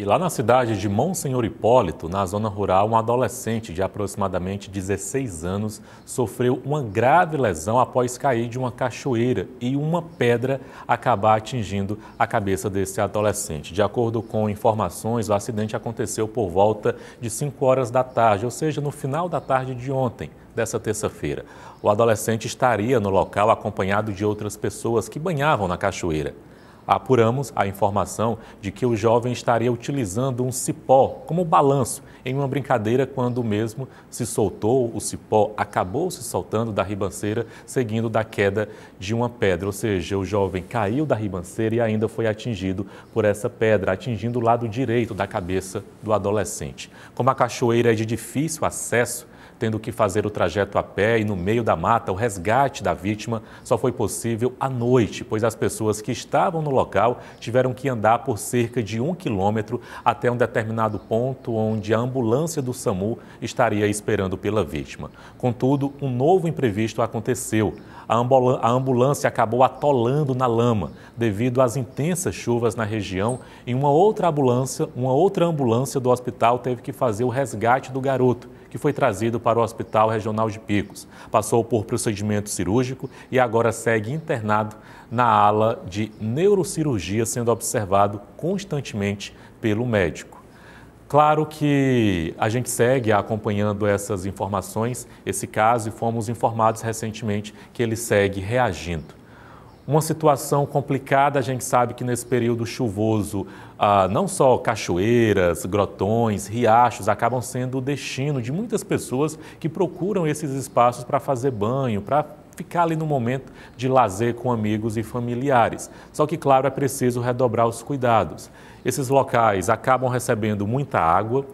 E lá na cidade de Monsenhor Hipólito, na zona rural, um adolescente de aproximadamente 16 anos sofreu uma grave lesão após cair de uma cachoeira e uma pedra acabar atingindo a cabeça desse adolescente. De acordo com informações, o acidente aconteceu por volta de 5 horas da tarde, ou seja, no final da tarde de ontem, dessa terça-feira. O adolescente estaria no local acompanhado de outras pessoas que banhavam na cachoeira. Apuramos a informação de que o jovem estaria utilizando um cipó como balanço em uma brincadeira quando mesmo se soltou, o cipó acabou se soltando da ribanceira, seguindo da queda de uma pedra. Ou seja, o jovem caiu da ribanceira e ainda foi atingido por essa pedra, atingindo o lado direito da cabeça do adolescente. Como a cachoeira é de difícil acesso, tendo que fazer o trajeto a pé e no meio da mata, o resgate da vítima só foi possível à noite, pois as pessoas que estavam no local tiveram que andar por cerca de um quilômetro até um determinado ponto onde a ambulância do SAMU estaria esperando pela vítima. Contudo, um novo imprevisto aconteceu. A ambulância acabou atolando na lama devido às intensas chuvas na região e uma outra ambulância, uma outra ambulância do hospital teve que fazer o resgate do garoto que foi trazido para o Hospital Regional de Picos. Passou por procedimento cirúrgico e agora segue internado na ala de neurocirurgia, sendo observado constantemente pelo médico. Claro que a gente segue acompanhando essas informações, esse caso, e fomos informados recentemente que ele segue reagindo. Uma situação complicada, a gente sabe que nesse período chuvoso, ah, não só cachoeiras, grotões, riachos acabam sendo o destino de muitas pessoas que procuram esses espaços para fazer banho, para ficar ali no momento de lazer com amigos e familiares. Só que, claro, é preciso redobrar os cuidados. Esses locais acabam recebendo muita água,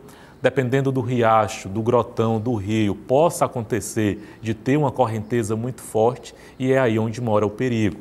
dependendo do riacho, do grotão, do rio, possa acontecer de ter uma correnteza muito forte e é aí onde mora o perigo.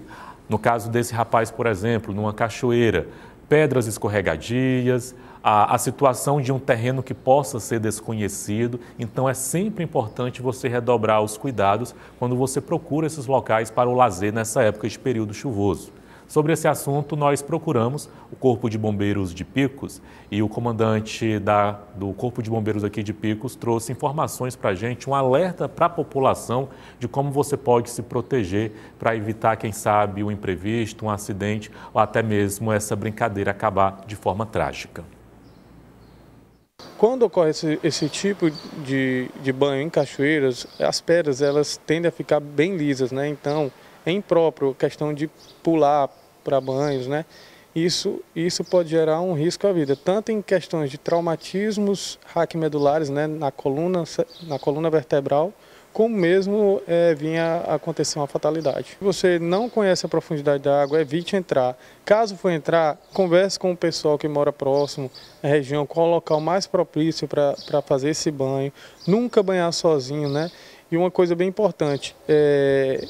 No caso desse rapaz, por exemplo, numa cachoeira, pedras escorregadias, a, a, situação de um terreno que possa ser desconhecido. Então, é sempre importante você redobrar os cuidados quando você procura esses locais para o lazer nessa época de período chuvoso. Sobre esse assunto, nós procuramos o Corpo de Bombeiros de Picos e o comandante da, do Corpo de Bombeiros aqui de Picos trouxe informações para a gente, um alerta para a população de como você pode se proteger para evitar, quem sabe, um imprevisto, um acidente ou até mesmo essa brincadeira acabar de forma trágica. Quando ocorre esse, esse tipo de, de banho em cachoeiras, as pedras elas tendem a ficar bem lisas, né? Então, é impróprio, questão de pular para banhos, né? Isso, isso pode gerar um risco à vida, tanto em questões de traumatismos raquimedulares né, na, coluna, na coluna vertebral, como mesmo é, vinha acontecer uma fatalidade. Se você não conhece a profundidade da água, evite entrar. Caso for entrar, converse com o pessoal que mora próximo à região, qual o local mais propício para fazer esse banho. Nunca banhar sozinho, né? E uma coisa bem importante, é,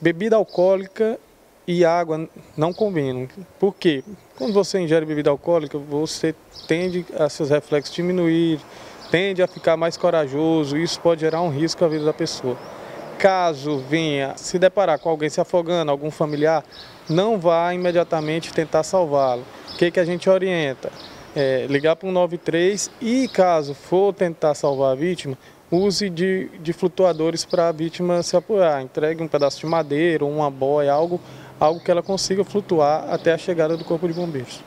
bebida alcoólica e água não combinam. Por quê? Quando você ingere bebida alcoólica, você tende a seus reflexos diminuir, tende a ficar mais corajoso, e isso pode gerar um risco à vida da pessoa. Caso venha se deparar com alguém se afogando, algum familiar, não vá imediatamente tentar salvá-lo. O que, é que a gente orienta? É, ligar para o 93 e, caso for tentar salvar a vítima, use de, de flutuadores para a vítima se apoiar, Entregue um pedaço de madeira, uma boia, algo, algo que ela consiga flutuar até a chegada do corpo de bombeiros.